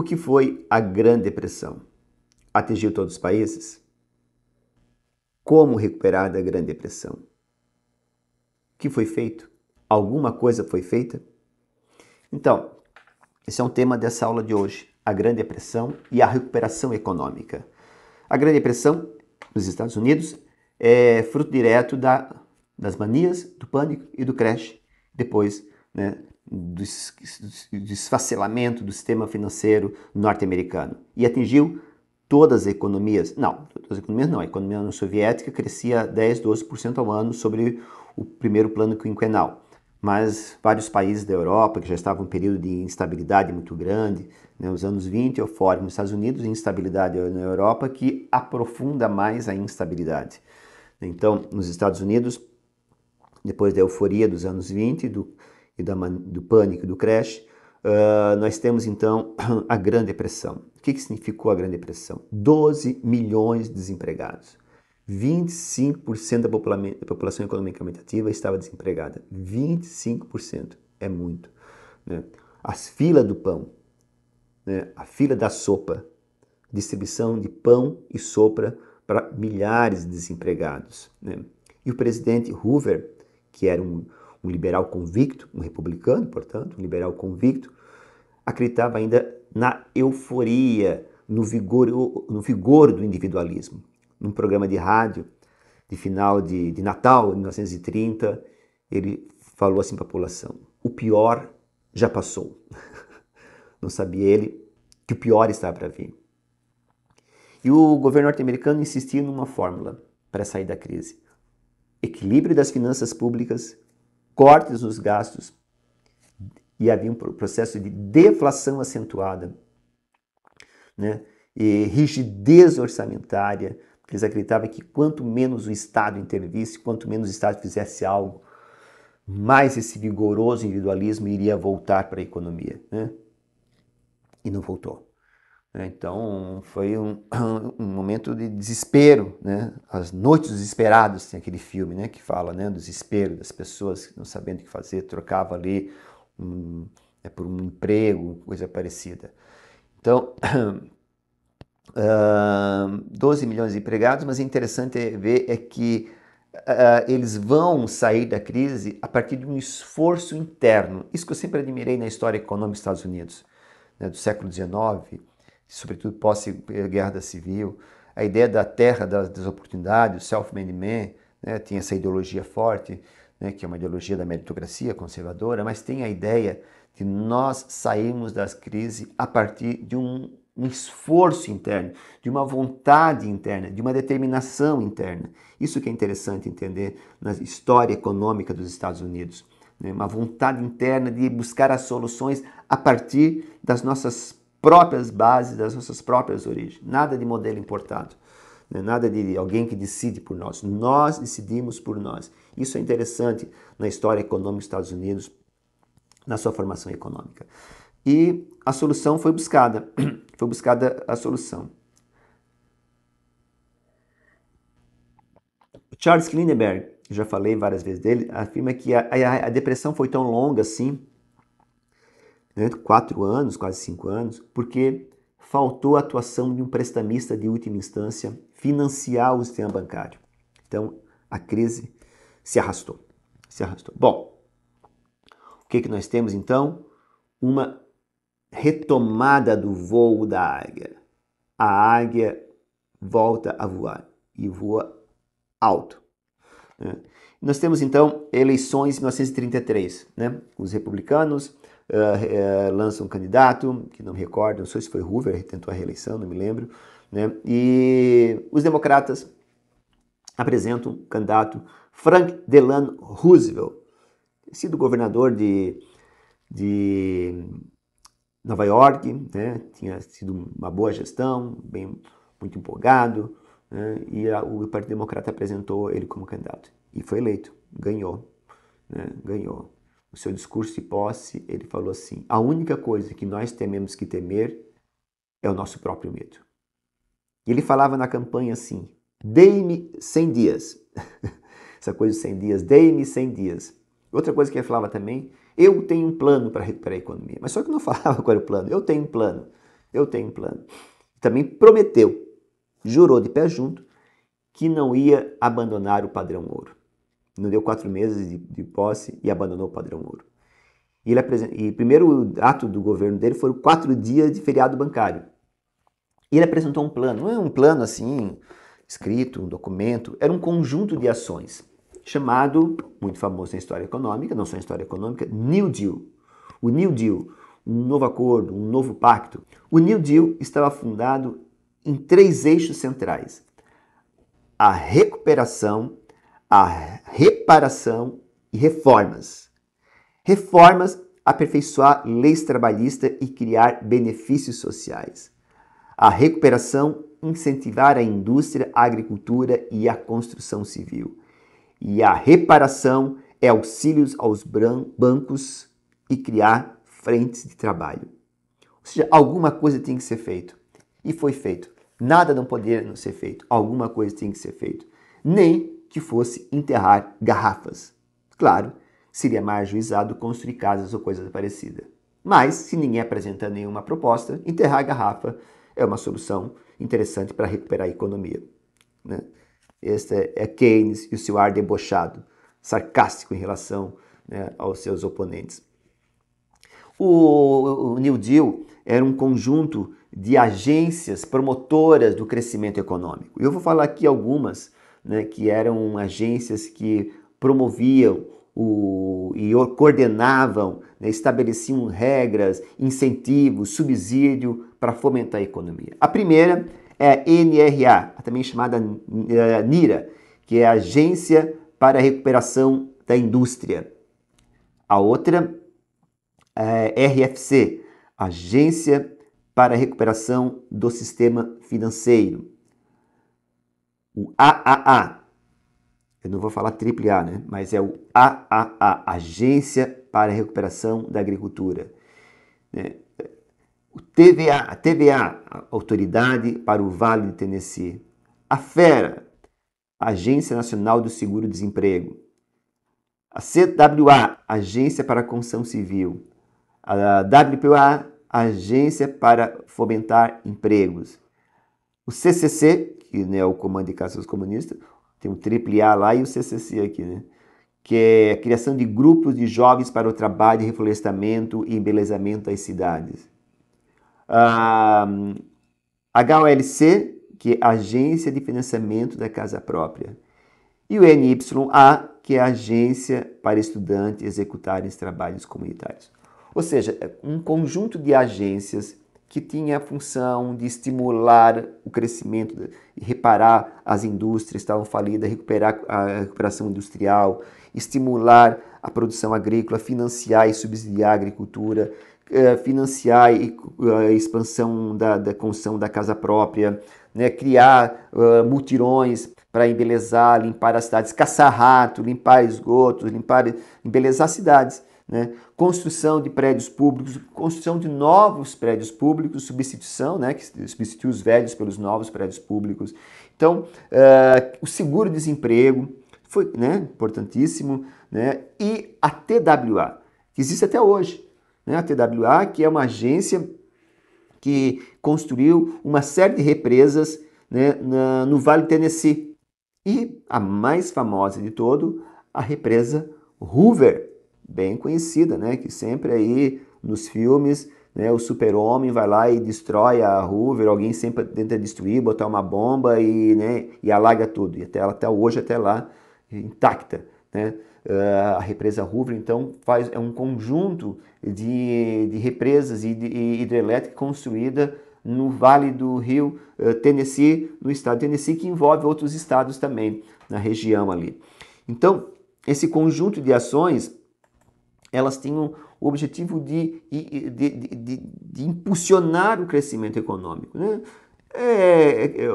O que foi a Grande Depressão? Atingiu todos os países? Como recuperar da Grande Depressão? O que foi feito? Alguma coisa foi feita? Então, esse é um tema dessa aula de hoje: a Grande Depressão e a recuperação econômica. A Grande Depressão nos Estados Unidos é fruto direto da, das manias, do pânico e do crash depois né, do desfacelamento do sistema financeiro norte-americano e atingiu todas as economias. Não, todas as economias não. A economia Soviética crescia 10, 12% ao ano sobre o primeiro plano quinquenal. Mas vários países da Europa, que já estavam em um período de instabilidade muito grande, né, os anos 20 eufórico nos Estados Unidos instabilidade na Europa, que aprofunda mais a instabilidade. Então, nos Estados Unidos, depois da euforia dos anos 20, do, e da, do pânico, do crash, uh, nós temos então a Grande Depressão. O que, que significou a Grande Depressão? 12 milhões de desempregados. 25% da, popula da população economicamente ativa estava desempregada. 25% é muito. Né? As filas do pão, né? a fila da sopa, distribuição de pão e sopa para milhares de desempregados. Né? E o presidente Hoover, que era um, um liberal convicto, um republicano, portanto, um liberal convicto, acreditava ainda na euforia, no vigor, no vigor do individualismo. Num programa de rádio de final de, de Natal, de 1930, ele falou assim para a população: o pior já passou. Não sabia ele que o pior estava para vir. E o governo norte-americano insistia numa fórmula para sair da crise: equilíbrio das finanças públicas, cortes nos gastos e havia um processo de deflação acentuada, né? E rigidez orçamentária. Eles acreditavam que quanto menos o Estado intervisse, quanto menos o Estado fizesse algo, mais esse vigoroso individualismo iria voltar para a economia. Né? E não voltou. Né? Então foi um, um, momento de desespero, né? As Noites Desesperadas, tem aquele filme, né? Que fala, né? Do desespero das pessoas não sabendo o que fazer, trocava ali um, é, por um emprego, coisa parecida. Então, uh, ah, 12 milhões de empregados, mas é interessante ver é que uh, eles vão sair da crise a partir de um esforço interno. Isso que eu sempre admirei na história econômica dos Estados Unidos, né? Do século XIX, sobretudo pós-guerra eh, civil, a ideia da terra das, das oportunidades, o self-made man, né, tem essa ideologia forte, né, que é uma ideologia da meritocracia conservadora, mas tem a ideia de nós sairmos das crises a partir de um, um esforço interno, de uma vontade interna, de uma determinação interna. Isso que é interessante entender na história econômica dos Estados Unidos. Né, uma vontade interna de buscar as soluções a partir das nossas próprias bases, das nossas próprias origens. Nada de modelo importado, né? nada de alguém que decide por nós. Nós decidimos por nós. Isso é interessante na história econômica dos Estados Unidos, na sua formação econômica. E a solução foi buscada, foi buscada a solução. Charles Lindbergh, já falei várias vezes dele, afirma que a, a, a depressão foi tão longa assim né, quatro anos, quase cinco anos, porque faltou a atuação de um prestamista de última instância financiar o sistema bancário. Então, a crise se arrastou. Se arrastou. Bom, o que, que nós temos então? Uma retomada do voo da águia. A águia volta a voar e voa alto. Né? Nós temos então eleições em 1933, né? Os republicanos uh, uh, lança um candidato, que não me recordo, não sei se foi Hoover, tentou a reeleição, não me lembro, né? e os democratas apresentam o candidato Frank Delano Roosevelt, sido governador de, de Nova York, né? tinha sido uma boa gestão, bem muito empolgado, né? e a, o Partido Democrata apresentou ele como candidato e foi eleito, ganhou, né? ganhou no seu discurso de posse, ele falou assim: a única coisa que nós tememos que temer é o nosso próprio medo. E ele falava na campanha assim: dei-me 100 dias. Essa coisa de 100 dias, dei-me 100 dias. Outra coisa que ele falava também, eu tenho um plano para recuperar a economia. Mas só que não falava qual era o plano. Eu tenho um plano. Eu tenho um plano. Também prometeu, jurou de pé junto, que não ia abandonar o padrão ouro não deu quatro meses de, de posse e abandonou o padrão ouro. E, ele apresenta, e primeiro ato do governo dele foram quatro dias de feriado bancário. E ele apresentou um plano, não é um plano assim, escrito, um documento, era um conjunto de ações, chamado, muito famoso na história econômica, não só na história econômica, New Deal. O New Deal, um novo acordo, um novo pacto. O New Deal estava fundado em três eixos centrais: a recuperação a reparação e reformas. Reformas, aperfeiçoar leis trabalhistas e criar benefícios sociais. A recuperação, incentivar a indústria, a agricultura e a construção civil. E a reparação é auxílios aos bancos e criar frentes de trabalho. Ou seja, alguma coisa tem que ser feito. E foi feito. Nada não poderia não ser feito. Alguma coisa tem que ser feito. Nem que fosse enterrar garrafas. Claro, seria mais juizado construir casas ou coisa parecida. Mas, se ninguém apresenta nenhuma proposta, enterrar a garrafa é uma solução interessante para recuperar a economia. Né? Este é Keynes e o seu ar debochado, sarcástico em relação né, aos seus oponentes. O, o New Deal era um conjunto de agências promotoras do crescimento econômico. Eu vou falar aqui algumas né, que eram agências que promoviam o, e coordenavam, né, estabeleciam regras, incentivos, subsídio para fomentar a economia. A primeira é a NRA, também chamada eh, NIRA, que é a Agência para a Recuperação da Indústria. A outra é RFC, Agência para a Recuperação do Sistema Financeiro o AAA. Eu não vou falar triple A, né? Mas é o AAA, Agência para a Recuperação da Agricultura. Né? O TVA, a TVA, Autoridade para o Vale do Tennessee. A FERA, Agência Nacional do Seguro-Desemprego. A CWA, Agência para a Construção Civil. A WPA, Agência para Fomentar Empregos. O CCC, que né, é o Comando de Casas Comunistas, tem um triple A lá e o CCC aqui, né? que é a criação de grupos de jovens para o trabalho de reflorestamento e embelezamento das cidades. Ah, HLC, que é Agência de Financiamento da Casa Própria. E o NYA, que é Agência para Estudantes Executarem Trabalhos Comunitários. Ou seja, é um conjunto de agências que tinha a função de estimular o crescimento, reparar as indústrias que estavam falidas, recuperar a recuperação industrial, estimular a produção agrícola, financiar e subsidiar a agricultura, eh, financiar a eh, expansão da, da construção da casa própria, né, criar uh, mutirões para embelezar, limpar as cidades, caçar rato, limpar esgotos, limpar, embelezar as cidades né? construção de prédios públicos, construção de novos prédios públicos, substituição, né? que substitui os velhos pelos novos prédios públicos. Então, uh, o seguro-desemprego foi né? importantíssimo, né? e a TWA, que existe até hoje. Né? A TWA, que é uma agência que construiu uma série de represas né? Na, no Vale do Tennessee. E a mais famosa de todo, a represa Hoover, bem conhecida, né? Que sempre aí nos filmes, né? O super-homem vai lá e destrói a Hoover, alguém sempre tenta destruir, botar uma bomba e, né? e alaga tudo. E até, até hoje, até lá, é intacta, né? Uh, a represa Hoover, então, faz, é um conjunto de, de represas e, de, hidrelétrica construída no Vale do Rio uh, Tennessee, no estado de Tennessee, que envolve outros estados também na região ali. Então, esse conjunto de ações elas tinham o objetivo de, de, de, de impulsionar o crescimento econômico. Né? É, é, é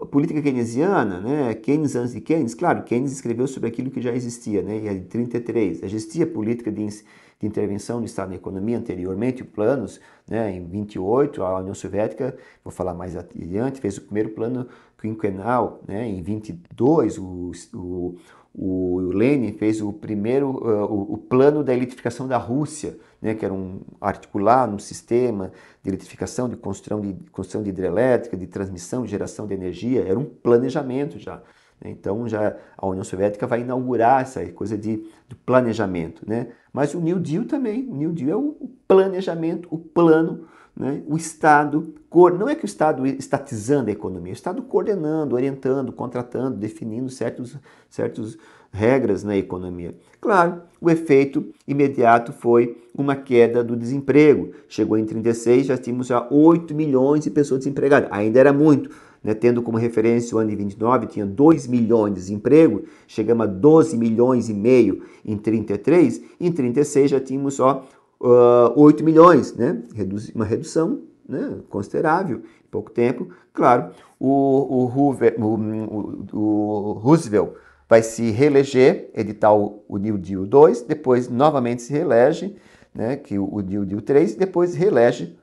a política keynesiana, né? Keynes antes de Keynes, claro, Keynes escreveu sobre aquilo que já existia, né? em 33, é já existia política de, de intervenção do Estado na economia anteriormente, planos, né? em 28, a União Soviética, vou falar mais adiante, fez o primeiro plano quinquenal, né? em 22, o, o, o Lenin fez o primeiro uh, o plano da eletrificação da Rússia, né, que era um articular um sistema de eletrificação, de construção de, construção de hidrelétrica, de transmissão, de geração de energia, era um planejamento já. Né. Então já a União Soviética vai inaugurar essa coisa de, de planejamento, né? Mas o New Deal também, o New Deal é o planejamento, o plano né? O Estado, não é que o Estado estatizando a economia, o Estado coordenando, orientando, contratando, definindo certas certos regras na economia. Claro, o efeito imediato foi uma queda do desemprego. Chegou em 36, já tínhamos já 8 milhões de pessoas desempregadas. Ainda era muito, né, tendo como referência o ano de 29, tinha 2 milhões de desemprego, chegamos a 12 milhões e meio em 33, em 36 já tínhamos só uh, ah, 8 milhões, né? Reduz, uma redução né? considerável, em pouco tempo. Claro, o, o, Hoover, o, o Roosevelt vai se reeleger, editar o, o New Deal 2, depois novamente se reelege, né, que o, o New Deal 3, depois reelege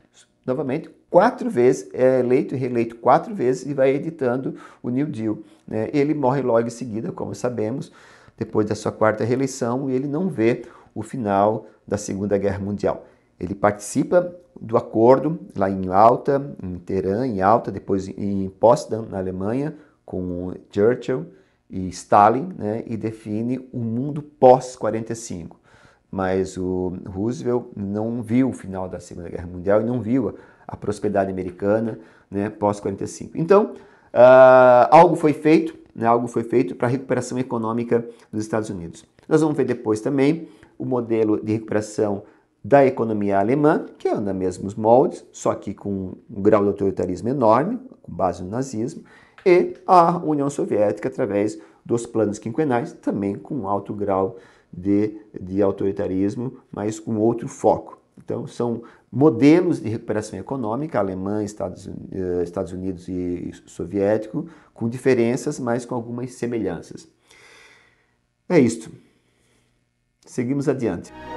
novamente quatro vezes, é eleito e reeleito quatro vezes e vai editando o New Deal. Né? Ele morre logo em seguida, como sabemos, depois da sua quarta reeleição, e ele não vê o final da Segunda Guerra Mundial. Ele participa do acordo lá em Alta, em Teherã, em Alta, depois em Potsdam, na Alemanha, com Churchill e Stalin, né, e define o um mundo pós-45. Mas o Roosevelt não viu o final da Segunda Guerra Mundial e não viu a, prosperidade americana né, pós-45. Então, uh, algo foi feito, né, algo foi feito para a recuperação econômica dos Estados Unidos. Nós vamos ver depois também o modelo de recuperação da economia alemã, que anda mesmo os moldes, só que com um grau de autoritarismo enorme, com base no nazismo, e a União Soviética através dos planos quinquenais, também com alto grau de, de autoritarismo, mas com outro foco. Então, são modelos de recuperação econômica, alemã, Estados, eh, Estados Unidos e soviético, com diferenças, mas com algumas semelhanças. É isto. Seguimos adiante.